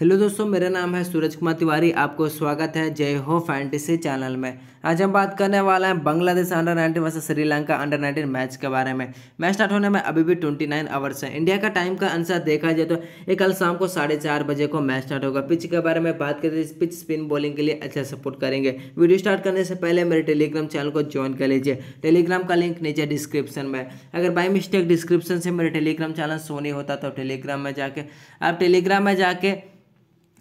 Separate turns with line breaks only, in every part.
hello दोस्तों मेरा नाम है सूरज कुमार तिवारी आपको स्वागत है जय हो फैंटेसी चैनल में आज हम बात करने वाला है Bangladesh under 19 versus Sri Lanka under 19 match के बारे में मैच स्टार्ट होने में अभी भी 29 नाइन आवर्स है इंडिया का टाइम का अनुसार देखा जाए तो ये कल शाम को साढ़े चार बजे को मैच स्टार्ट होगा पिच के बारे में बात करें पिच स्पिन बॉलिंग के लिए अच्छा सपोर्ट करेंगे वीडियो स्टार्ट करने से पहले मेरे टेलीग्राम चैनल को ज्वाइन कर लीजिए टेलीग्राम का लिंक नीचे डिस्क्रिप्शन में अगर बाई मिस्टेक डिस्क्रिप्शन से मेरे टेलीग्राम चैनल सोनी होता तो टेलीग्राम में जाके आप टेलीग्राम में जाके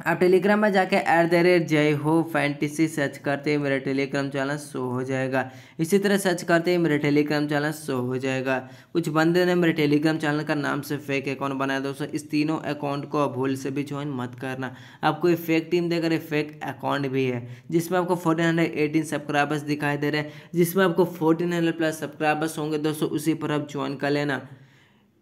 आप टेलीग्राम में जाके ऐट द रेट जय हो फैंटीसी सर्च करते ही मेरा टेलीग्राम चैनल शो हो जाएगा इसी तरह सर्च करते ही मेरा टेलीग्राम चैनल शो हो जाएगा कुछ बंदे ने मेरे टेलीग्राम चैनल का नाम से फेक अकाउंट बनाया दोस्तों इस तीनों अकाउंट को भूल से भी ज्वाइन मत करना आपको एक फेक टीम देकर एक फेक अकाउंट भी है जिसमें आपको फोर्टीन हंड्रेड एटीन सब्सक्राइबर्स दिखाई दे रहे हैं जिसमें आपको फोर्टीन हंड्रेड प्लस सब्सक्राइबर्स होंगे दोस्तों उसी पर आप ज्वाइन कर लेना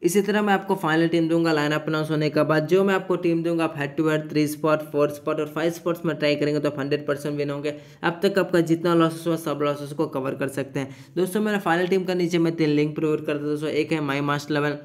इसी तरह मैं आपको फाइनल टीम दूंगा लाइन अनाउंस होने के बाद जो मैं आपको टीम दूंगा आप head to head three spot four spot और फाइव स्पॉट्स में ट्राई करेंगे तो आप हंड्रेड परसेंट विन होंगे अब तक आपका जितना लॉसेस हुआ सब लॉसेस को कवर कर सकते हैं दोस्तों मेरा फाइनल टीम का नीचे मैं तीन लिंक प्रोवाइड करता दोस्तों एक है माई मास्ट लेवल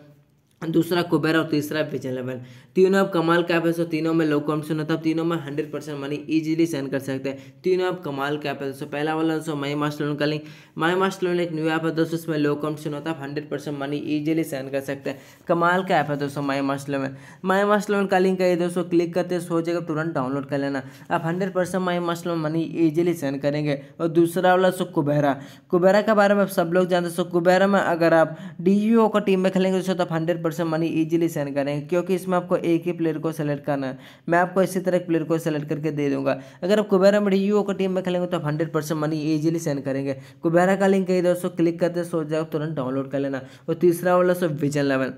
दूसरा कुबेर और तीसरा विजन लेवल तीनों आप कमाल कैप है तीनों में लो कॉम्पिटिशन होता है तीनों में hundred percent money easily send कर सकते हैं तीनों आप कमाल कैप है दोस्तों पहला वाला दोस्तों माई मास्टर लोन का लिंक माई मास्टर लोन एक न्यू ऐप है दोस्तों इसमें लो कॉम्पिटिशन होता है hundred percent money easily send कर सकते हैं कमाल का ऐप है दोस्तों My Master Loan My Master Loan का लिंक है दोस्तों क्लिक करते हो जाएगा तुरंत डाउनलोड कर लेना आप hundred percent My Master Loan money easily send करेंगे और दूसरा वाला सो कुबेरा कुबेरा के बारे में आप सब लोग जानते सो कुबेरा में अगर आप डी का टीम में खेलेंगे दोस्तों तो आप हंड्रेड से मनी इजीली सेंड करेंगे क्योंकि इसमें आपको एक ही प्लेयर को सेलेक्ट करना है मैं आपको इसी तरह प्लेयर को सेलेक्ट करके दे दूंगा अगर आप कुबेरा मेडी यू का टीम में खेलेंगे तो आप hundred percent money easily send करेंगे कुबेरा का लिंक कहीं दोस्तों क्लिक करते सोच जाओ तुरंत डाउनलोड कर लेना और तीसरा वाला so Vision level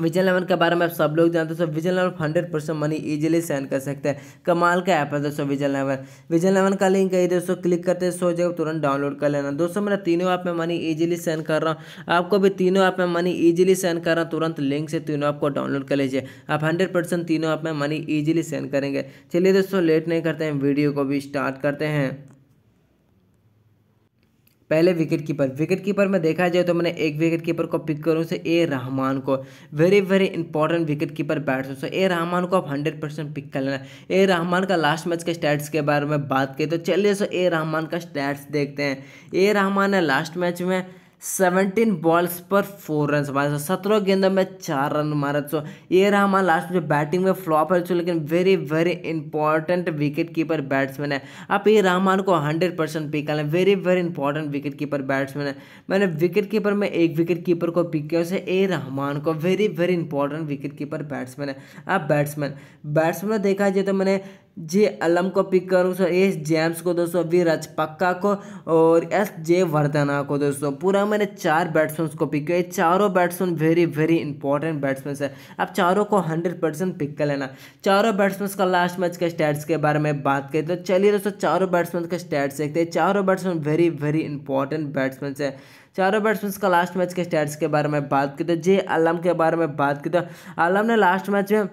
Vision eleven के बारे में आप सब लोग जानते हो Vision eleven hundred percent money easily send कर सकते हैं कमाल का ऐप है दोस्तों विजन इलेवन विजन इलेवन का लिंक है दोस्तों क्लिक करते हैं सो जगह तुरंत डाउनलोड कर लेना दोस्तों मैं तीनों ऐप में मनी इजीली सेंड कर रहा हूँ आपको भी तीनों ऐप में मनी ईजिली सेंड कर रहा हूँ तुरंत लिंक से तीनों ऐप को डाउनलोड कर लीजिए आप हंड्रेड तीनों ऐप में मनी ईजिली सेंड करेंगे चलिए दोस्तों लेट नहीं करते हैं वीडियो को भी स्टार्ट करते हैं पहले विकेट कीपर विकेट कीपर में देखा जाए तो मैंने एक विकेट कीपर को पिक करूँ से ए रहमान को very very important wicket keeper batsman so A Rahman को आप हंड्रेड परसेंट पिक कर लेना ए रहमान का लास्ट मैच के स्टैट्स के बारे में बात करें तो चलिए सो ए रहमान का स्टैट्स देखते हैं ए रहमान ने लास्ट मैच में सेवनटीन बॉल्स पर फोर रन मारे सत्रह गेंदों में चार रन मारे सो ये रहा हमारा लास्ट जो बैटिंग में फ्लॉप है सो लेकिन very very important wicket keeper batsman है आप ये रहमान को हंड्रेड परसेंट पिक लें very very important wicket keeper batsman है मैंने विकेट कीपर में एक विकेट कीपर को पिक किया उसे ए रहमान को very very important wicket keeper batsman है आप बैट्समैन बैट्समैन देखा जाए तो मैंने जे अलम को पिक करूँ सो एस जेम्स को दोस्तों वी रजपक्का को और एस जे वर्धना को दोस्तों पूरा मैंने चार बैट्समैन को पिक किया चारों batsman very very important batsman है अब चारों को हंड्रेड परसेंट पिक कर लेना चारों बैट्समैन का लास्ट मैच के स्टैट्स के बारे में बात करें तो चलिए दोस्तों चारों बैट्समैन का स्टैट्स देखते हैं चारों batsman very very important batsman है चारों बैट्समैन का लास्ट मैच के स्टैट्स के बारे में बात की तो जे आलम के बारे में बात की तो आलम ने लास्ट मैच में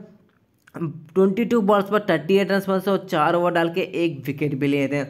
ट्वेंटी टू बॉल्स पर थर्टी एट रन पर और चार ओवर डाल के एक विकेट भी लिए थे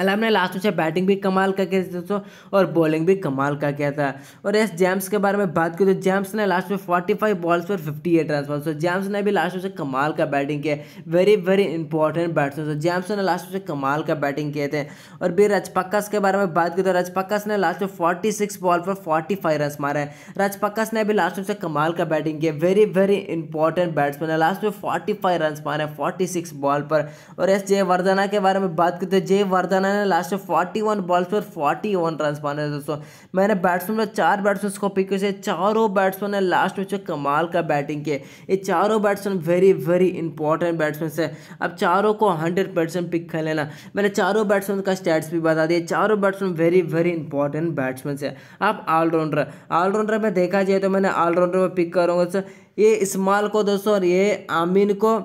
अलाम ने लास्ट में बैटिंग भी कमाल का किया दोस्तों और बॉलिंग भी कमाल का किया था और एस जेम्स के बारे में बात की तो जेम्स ने लास्ट में 45 बॉल्स पर 58 रन बॉल्स तो जेम्स ने भी लास्ट में कमाल का बैटिंग किया वेरी वेरी इंपॉर्टेंट बैट्समैन तो जेम्स ने लास्ट में कमाल का बैटिंग किए थे और भी रजपक्कस के बारे में बात की तो रजपक्कस ने लास्ट में फोर्टी बॉल पर फोर्टी फाइव रन मारे हैं रजपक्कस ने भी लास्ट में कमाल का बैटिंग किया वेरी वेरी इंपॉर्टेंट बैट्समैन है लास्ट में फोर्टी फाइव रन मारे हैं फोर्टी बॉल पर और एस जयवर्धना के बारे में बात की तो जयवर्धना बनाया लास्ट में फोर्टी वन बॉल्स पर फोर्टी वन रन बनाए दोस्तों मैंने बैट्समैन में चार बैट्समैन को पिक किया चारों बैट्समैन ने लास्ट में कमाल का बैटिंग किया ये चारों batsman very very important batsman है अब चारों को हंड्रेड पिक कर लेना मैंने चारों बैट्समैन का स्टैट्स भी बता दिया चारों batsman very very important batsman है आप ऑलराउंडर ऑलराउंडर में देखा जाए तो मैंने ऑलराउंडर में पिक करूँगा ये इस्माल को दोस्तों और ये आमीन को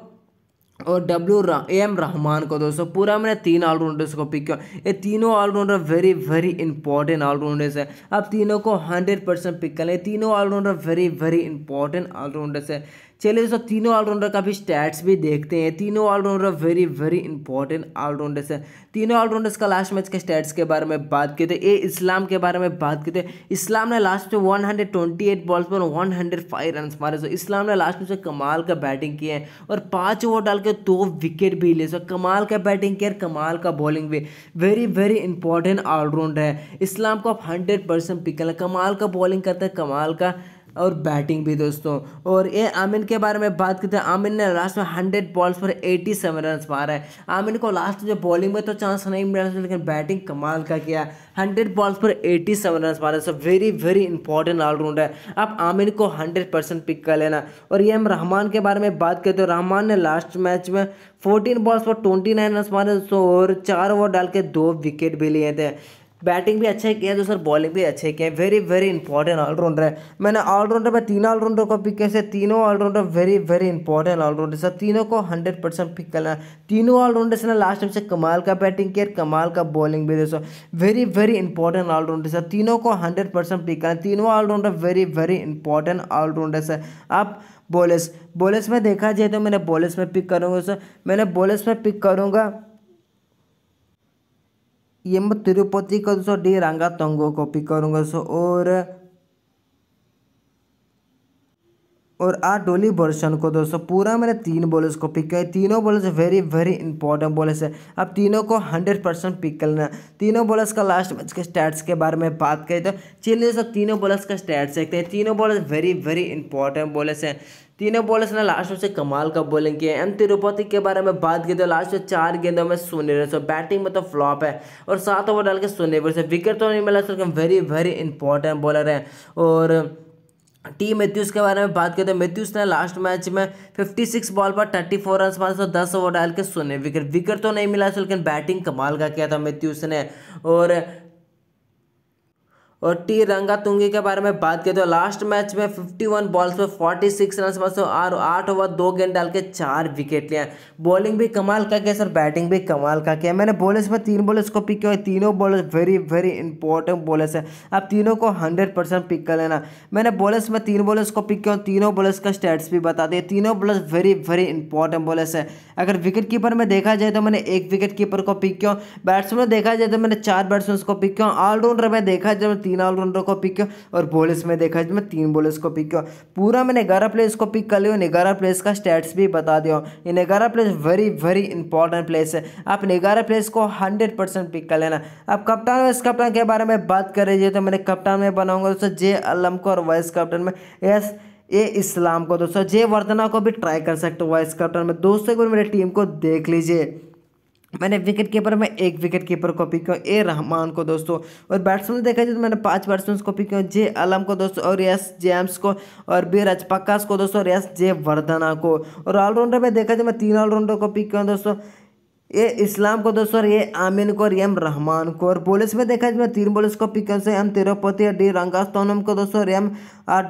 और डब्ल्यू ए एम रहमान को दोस्तों पूरा मैंने तीन ऑलराउंडर्स को पिक किया ये तीनों allrounder very very important allrounders है अब तीनों को हंड्रेड परसेंट पिक कर लें तीनों allrounder very very important allrounders है चलिए दोस्तों तीनों ऑलराउंडर का भी स्टैट्स भी देखते हैं तीनों allrounder very very important allrounders हैं तीनों ऑलराउंडर्स का लास्ट मैच के स्टैट्स के बारे में बात की थे ए इस्लाम के बारे में बात की थे इस्लाम ने लास्ट में 128 बॉल्स पर 105 रन मारे सो इस्लाम ने लास्ट में से कमाल का बैटिंग किए हैं और पाँच ओवर डाल के दो विकेट भी ले सो कमाल का बैटिंग किया कमाल का बॉलिंग भी वेरी वेरी इंपॉर्टेंट ऑलराउंडर है इस्लाम को आप हंड्रेड परसेंट पिक कमाल का बॉलिंग करते हैं कमाल का और बैटिंग भी दोस्तों और ये आमिन के बारे में बात करते हैं आमिन ने लास्ट में हंड्रेड बॉल्स पर एटी सेवन रन मारा है आमिन को लास्ट जो बॉलिंग में तो चांस नहीं मिला लेकिन बैटिंग कमाल का किया हंड्रेड बॉल्स पर एटी सेवन रन मारा so very very important allrounder है आप आमिन को हंड्रेड परसेंट पिक कर लेना और ये हम रहमान के बारे में बात करते हो रहमान ने लास्ट मैच में फोर्टीन बॉल्स पर ट्वेंटी नाइन रन मारे और चार ओवर डाल के दो विकेट भी लिए थे बैटिंग भी अच्छे किया जो तो सर बॉलिंग भी अच्छे किया वेरी वेरी इंपॉर्टेंट ऑलराउंडर है मैंने ऑलराउंडर में तीनों ऑलराउंडर को पिक किया तीनों allrounder very very important allrounder sir तीनों को हंड्रेड परसेंट पिक करना तीनों ऑलराउंडर्स ने लास्ट टाइम से कमाल का बैटिंग किया कमाल का बॉलिंग भी दोस्तों very very important allrounder sir तीनों को हंड्रेड परसेंट पिक करना तीनों allrounder very very important allrounder sir आप बॉलर्स बॉलर्स में देखा जाए तो मैंने बॉलर्स में पिक करूँगा सर मैंने बॉलर्स में पिक करूँगा ये मैं तिरुपति का सो डी रंगा तंगो कॉपी करूँगा सो और और आ डोली बॉल्सन को दोस्तों पूरा मैंने तीन बॉलर्स को पिक किया तीनों bowlers very very important bowlers है अब तीनों को हंड्रेड परसेंट पिक कर लेना तीनों बॉलर्स का लास्ट मैच के स्टैट्स के बारे में बात करें तो चलिए दोस्तों तीनों बॉलर्स का स्टैट्स देखते हैं तीनों bowlers very very important bowlers हैं तीनों बॉलर्स ने लास्ट में से कमाल का बॉलिंग किया एम तिरुपति के बारे में बात की तो लास्ट में चार गेंदों में सोने सो बैटिंग में तो फ्लॉप है और सात ओवर डाल के सोने से विकेट तो नहीं मिला sir very very important bowler हैं और टी मैथ्यूज़ के बारे में बात करें तो मैथ्यूज़ ने लास्ट मैच में 56 बॉल पर 34 रन मारे थे तो दस ओवर डाल के सोने विकेट विकेट तो नहीं मिला लेकिन बैटिंग कमाल का किया था मैथ्यूज़ ने और और टी रंगा तुंगी के बारे में बात करें तो लास्ट मैच में 51 बॉल्स में 46 सिक्स रन बस और आठ ओवर दो गेंद डाल के चार विकेट लिया बॉलिंग भी कमाल का किया सर बैटिंग भी कमाल का किया मैंने बॉलर्स में तीन बॉलर्स को पिक किया तीनों bowlers very very important bowlers है आप तीनों को हंड्रेड परसेंट पिक कर लेना मैंने बॉलर्स में तीन बॉलर्स को पिक किया तीनों बॉलर्स का स्टेट्स भी बता दिए तीनों bowlers very very important bowlers है अगर विकेट कीपर में देखा जाए तो मैंने एक विकेट कीपर को पिक किया बैट्समैन देखा जाए तो मैंने चार बैट्समैन को पिक किया ऑलराउंडर में देखा जाए तो तीन ऑलराउंडर को पिक किया और बॉलर्स में देखा मैं तीन बॉलर्स को पिक किया पूरा मैंने ग्यारह प्लेयर्स को पिक कर लिया और ग्यारह प्लेयर्स का स्टैट्स भी बता दिया इन ग्यारह players very very important players है आप ग्यारह प्लेयर्स को हंड्रेड परसेंट पिक कर लेना अब कप्तान वाइस कप्तान के बारे में बात कर रही है तो मैंने कप्तान में बनाऊंगा दोस्तों जे अलम को और वाइस कप्तान में यस ये इस्लाम को दोस्तों जे वर्धना को भी ट्राई कर सकते हो वाइस कैप्टन में दोस्तों एक बार मेरे टीम को देख लीजिए मैंने विकेट कीपर में एक विकेट कीपर को पिक किया ए रहमान को दोस्तों और बैट्समैन देखा जाए तो मैंने पांच बैट्समैन को पिक किया जे आलम को दोस्तों और यस जेम्स को और बी रजपक्कास को दोस्तों और यस जे वर्धना को और ऑलराउंडर में देखा जाए मैं तीन ऑलराउंडर को पिक किया दोस्तों ये इस्लाम को दोस्तों और ये आमिन को और एम रहमान को और पुलिस में देखा जाए तीन पुलिस को पिकम से एम तिरुपति डी रंगास्तोनम को दोस्तों और एम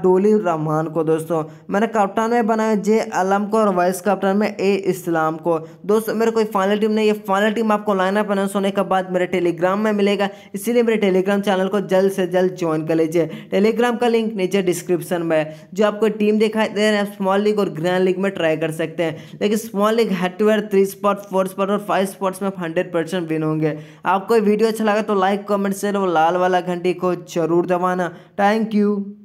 डोली रहमान को दोस्तों मैंने कप्तान में बनाया जे आलम को और वाइस कप्तान में ए इस्लाम को दोस्तों मेरे कोई फाइनल टीम नहीं ये फाइनल टीम आपको लाइनअप अनाउंस होने के बाद मेरे टेलीग्राम में मिलेगा इसीलिए मेरे टेलीग्राम चैनल को जल्द से जल्द ज्वाइन कर लीजिए टेलीग्राम का लिंक नीचे डिस्क्रिप्शन में है जो आपको टीम दिखाई दे रहे हैं स्मॉल लीग और ग्रैंड लीग में ट्राई कर सकते हैं लेकिन small league head to head three spot four spot और फाइव स्पोर्ट्स में हंड्रेड परसेंट विन होंगे आपको वीडियो अच्छा लगा तो लाइक कमेंट शेयर और लाल वाला घंटी को जरूर दबाना थैंक यू